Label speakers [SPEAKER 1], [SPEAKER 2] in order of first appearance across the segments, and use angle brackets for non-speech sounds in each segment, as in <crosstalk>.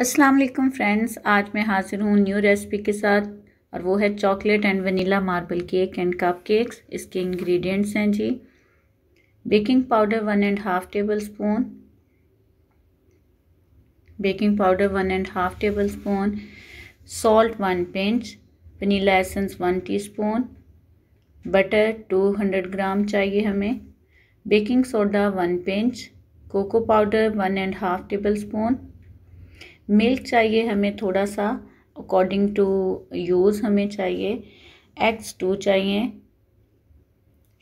[SPEAKER 1] अस्सलाम वालेकुम फ्रेंड्स आज मैं हाजिर हूँ न्यू रेसिपी के साथ और वो है chocolate and vanilla marble cake and cupcakes इसके इंग्रेडिएंट्स हैं जी baking powder one and half tablespoon baking powder one and half tablespoon salt one pinch vanilla essence one teaspoon butter two hundred gram चाहिए हमें baking soda one pinch cocoa powder one and half tablespoon milk चाहिए हमें थोड़ा सा according to use हमें चाहिए eggs two चाहिए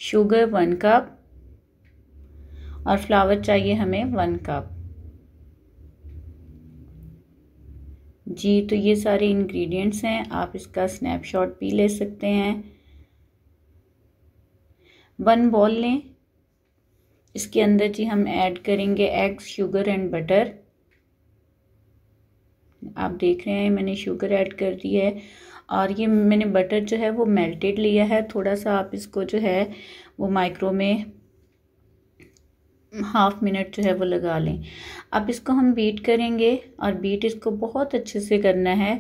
[SPEAKER 1] sugar one cup और फ्लावर चाहिए हमें वन कप जी तो ये सारे इंग्रेडिएंट्स हैं आप इसका स्नैपशॉट भी ले सकते हैं वन बॉल लें इसके अंदर जी हम ऐड करेंगे एग्स शुगर एंड बटर आप देख रहे हैं मैंने शुगर ऐड कर दी है और ये मैंने बटर जो है वो मेल्टेड लिया है थोड़ा सा आप इसको जो है वो माइक्रो में हाफ़ मिनट जो है वो लगा लें अब इसको हम बीट करेंगे और बीट इसको बहुत अच्छे से करना है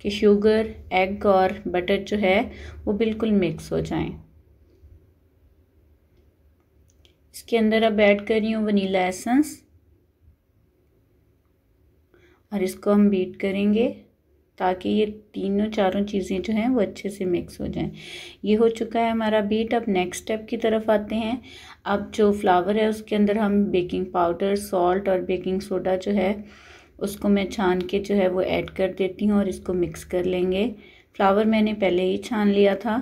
[SPEAKER 1] कि शुगर एग और बटर जो है वो बिल्कुल मिक्स हो जाएं इसके अंदर अब ऐड कर रही हूँ वनीला एसेंस और इसको हम बीट करेंगे ताकि ये तीनों चारों चीज़ें जो हैं वो अच्छे से मिक्स हो जाएं ये हो चुका है हमारा बीट अब नेक्स्ट स्टेप की तरफ आते हैं अब जो फ्लावर है उसके अंदर हम बेकिंग पाउडर सॉल्ट और बेकिंग सोडा जो है उसको मैं छान के जो है वो ऐड कर देती हूँ और इसको मिक्स कर लेंगे फ्लावर मैंने पहले ही छान लिया था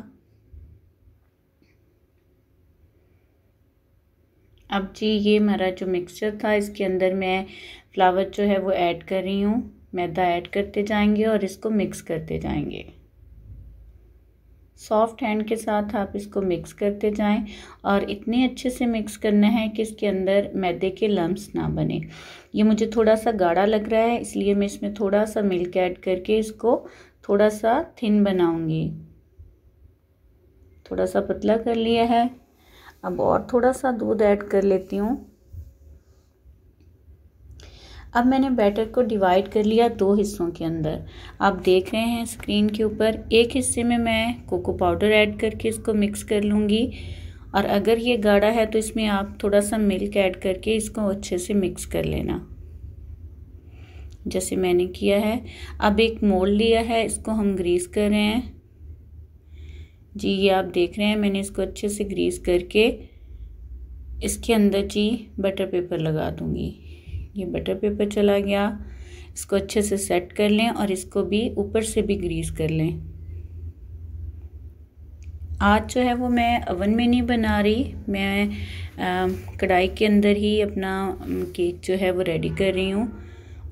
[SPEAKER 1] अब जी ये हमारा जो मिक्सचर था इसके अंदर मैं फ्लावर जो है वो ऐड कर रही हूँ मैदा ऐड करते जाएंगे और इसको मिक्स करते जाएंगे सॉफ्ट हैंड के साथ आप इसको मिक्स करते जाएं और इतने अच्छे से मिक्स करना है कि इसके अंदर मैदे के लम्स ना बने ये मुझे थोड़ा सा गाढ़ा लग रहा है इसलिए मैं इसमें थोड़ा सा मिल्क ऐड करके इसको थोड़ा सा थिन बनाऊंगी थोड़ा सा पतला कर लिया है अब और थोड़ा सा दूध ऐड कर लेती हूँ अब मैंने बैटर को डिवाइड कर लिया दो हिस्सों के अंदर आप देख रहे हैं स्क्रीन के ऊपर एक हिस्से में मैं कोको पाउडर ऐड करके इसको मिक्स कर लूँगी और अगर ये गाढ़ा है तो इसमें आप थोड़ा सा मिल्क ऐड करके इसको अच्छे से मिक्स कर लेना जैसे मैंने किया है अब एक मोल लिया है इसको हम ग्रीस कर रहे हैं जी ये आप देख रहे हैं मैंने इसको अच्छे से ग्रीस करके इसके अंदर जी बटर पेपर लगा दूँगी ये बटर पेपर चला गया इसको अच्छे से सेट कर लें और इसको भी ऊपर से भी ग्रीस कर लें आज जो है वो मैं अवन में नहीं बना रही मैं कढ़ाई के अंदर ही अपना केक जो है वो रेडी कर रही हूँ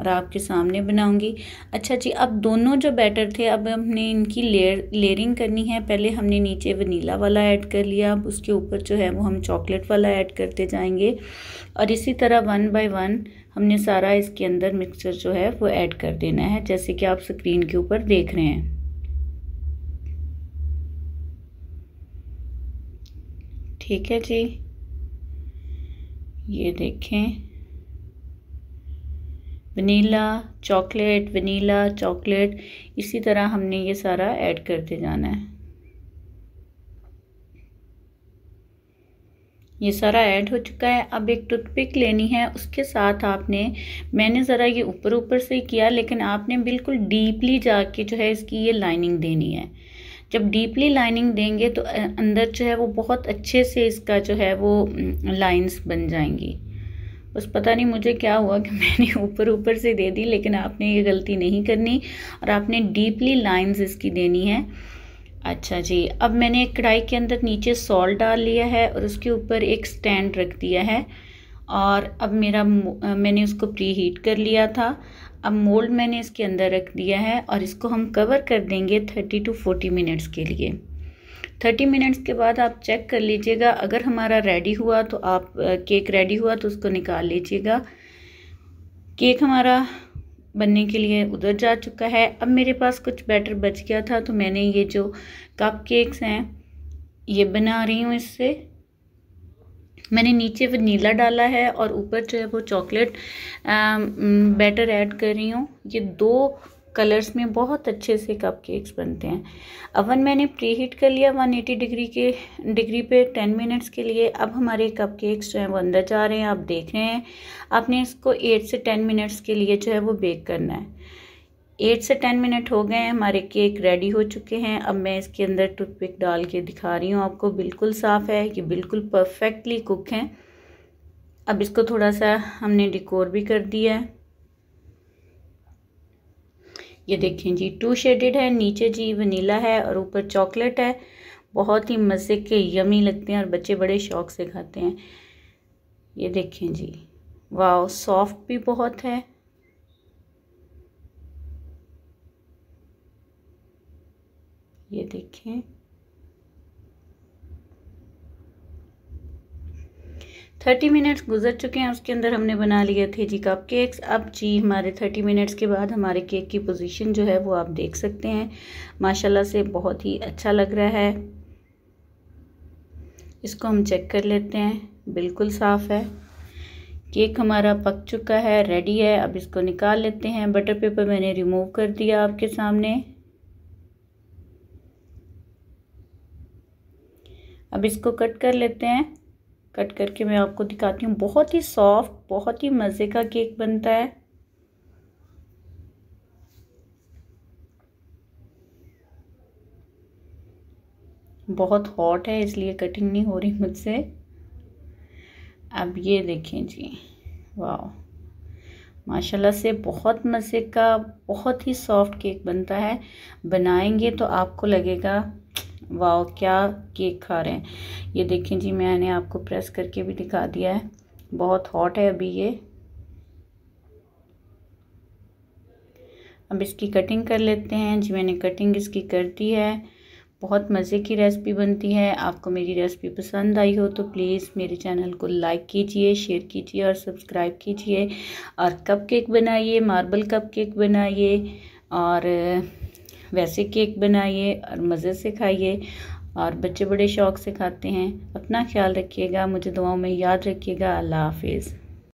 [SPEAKER 1] और आपके सामने बनाऊंगी अच्छा जी अब दोनों जो बैटर थे अब हमने इनकी लेयर लेयरिंग करनी है पहले हमने नीचे वनीला वाला ऐड कर लिया अब उसके ऊपर जो है वो हम चॉकलेट वाला ऐड करते जाएंगे और इसी तरह वन बाय वन हमने सारा इसके अंदर मिक्सचर जो है वो ऐड कर देना है जैसे कि आप स्क्रीन के ऊपर देख रहे हैं ठीक है जी ये देखें वनीला चॉकलेट वनीला चॉकलेट इसी तरह हमने ये सारा ऐड करते जाना है ये सारा ऐड हो चुका है अब एक टूथपिक लेनी है उसके साथ आपने मैंने ज़रा ये ऊपर ऊपर से किया लेकिन आपने बिल्कुल डीपली जाके जो है इसकी ये लाइनिंग देनी है जब डीपली लाइनिंग देंगे तो अंदर जो है वो बहुत अच्छे से इसका जो है वो लाइंस बन जाएंगी बस पता नहीं मुझे क्या हुआ कि <laughs> मैंने ऊपर ऊपर से दे दी लेकिन आपने ये गलती नहीं करनी और आपने डीपली लाइंस इसकी देनी है अच्छा जी अब मैंने एक कढ़ाई के अंदर नीचे सॉल्ट डाल लिया है और उसके ऊपर एक स्टैंड रख दिया है और अब मेरा मैंने उसको प्री हीट कर लिया था अब मोल्ड मैंने इसके अंदर रख दिया है और इसको हम कवर कर देंगे थर्टी टू फोर्टी मिनट्स के लिए थर्टी मिनट्स के बाद आप चेक कर लीजिएगा अगर हमारा रेडी हुआ तो आप केक रेडी हुआ तो उसको निकाल लीजिएगा केक हमारा बनने के लिए उधर जा चुका है अब मेरे पास कुछ बैटर बच गया था तो मैंने ये जो कप केक्स हैं ये बना रही हूँ इससे मैंने नीचे वनीला डाला है और ऊपर जो है वो चॉकलेट बैटर ऐड कर रही हूँ ये दो कलर्स में बहुत अच्छे से कप केक्स बनते हैं अवन मैंने प्री हीट कर लिया 180 डिग्री के डिग्री पे 10 मिनट्स के लिए अब हमारे कप केक्स जो हैं वो अंदर जा रहे हैं आप देख रहे हैं आपने इसको 8 से 10 मिनट्स के लिए जो है वो बेक करना है एट से टेन मिनट हो गए हैं हमारे केक रेडी हो चुके हैं अब मैं इसके अंदर टूथपिक डाल के दिखा रही हूँ आपको बिल्कुल साफ़ है कि बिल्कुल परफेक्टली कुक हैं अब इसको थोड़ा सा हमने डिकोर भी कर दिया है ये देखें जी टू शेडेड है नीचे जी वनीला है और ऊपर चॉकलेट है बहुत ही मज़े के यमी लगते हैं और बच्चे बड़े शौक से खाते हैं ये देखें जी वाह सॉफ्ट भी बहुत है ये देखें थर्टी मिनट्स गुजर चुके हैं उसके अंदर हमने बना लिए थे जी कप केक्स अब जी हमारे थर्टी मिनट्स के बाद हमारे केक की पोजीशन जो है वो आप देख सकते हैं माशाल्लाह से बहुत ही अच्छा लग रहा है इसको हम चेक कर लेते हैं बिल्कुल साफ़ है केक हमारा पक चुका है रेडी है अब इसको निकाल लेते हैं बटर पेपर मैंने रिमूव कर दिया आपके सामने अब इसको कट कर लेते हैं कट करके मैं आपको दिखाती हूँ बहुत ही सॉफ्ट बहुत ही मज़े का केक बनता है बहुत हॉट है इसलिए कटिंग नहीं हो रही मुझसे अब ये देखें जी वाह माशाल्लाह से बहुत मज़े का बहुत ही सॉफ्ट केक बनता है बनाएंगे तो आपको लगेगा वाह क्या केक खा रहे हैं ये देखें जी मैंने आपको प्रेस करके भी दिखा दिया है बहुत हॉट है अभी ये अब इसकी कटिंग कर लेते हैं जी मैंने कटिंग इसकी कर दी है बहुत मज़े की रेसिपी बनती है आपको मेरी रेसिपी पसंद आई हो तो प्लीज़ मेरे चैनल को लाइक कीजिए शेयर कीजिए और सब्सक्राइब कीजिए और कप केक बनाइए मार्बल कप केक बनाइए और वैसे केक बनाइए और मज़े से खाइए और बच्चे बड़े शौक़ से खाते हैं अपना ख्याल रखिएगा मुझे दुआओं में याद रखिएगा अल्लाह हाफिज़